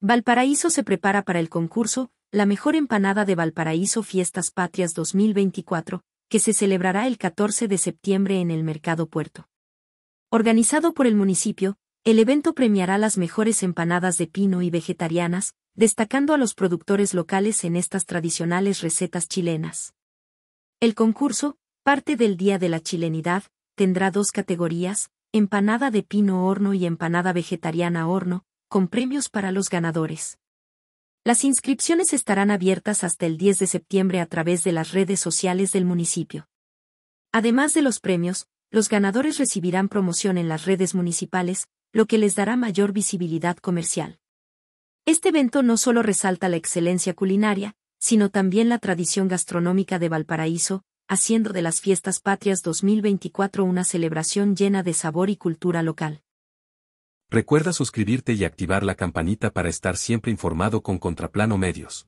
Valparaíso se prepara para el concurso, la mejor empanada de Valparaíso Fiestas Patrias 2024, que se celebrará el 14 de septiembre en el Mercado Puerto. Organizado por el municipio, el evento premiará las mejores empanadas de pino y vegetarianas, destacando a los productores locales en estas tradicionales recetas chilenas. El concurso, parte del Día de la Chilenidad, tendrá dos categorías, empanada de pino horno y empanada vegetariana horno, con premios para los ganadores. Las inscripciones estarán abiertas hasta el 10 de septiembre a través de las redes sociales del municipio. Además de los premios, los ganadores recibirán promoción en las redes municipales, lo que les dará mayor visibilidad comercial. Este evento no solo resalta la excelencia culinaria, sino también la tradición gastronómica de Valparaíso, haciendo de las Fiestas Patrias 2024 una celebración llena de sabor y cultura local. Recuerda suscribirte y activar la campanita para estar siempre informado con Contraplano Medios.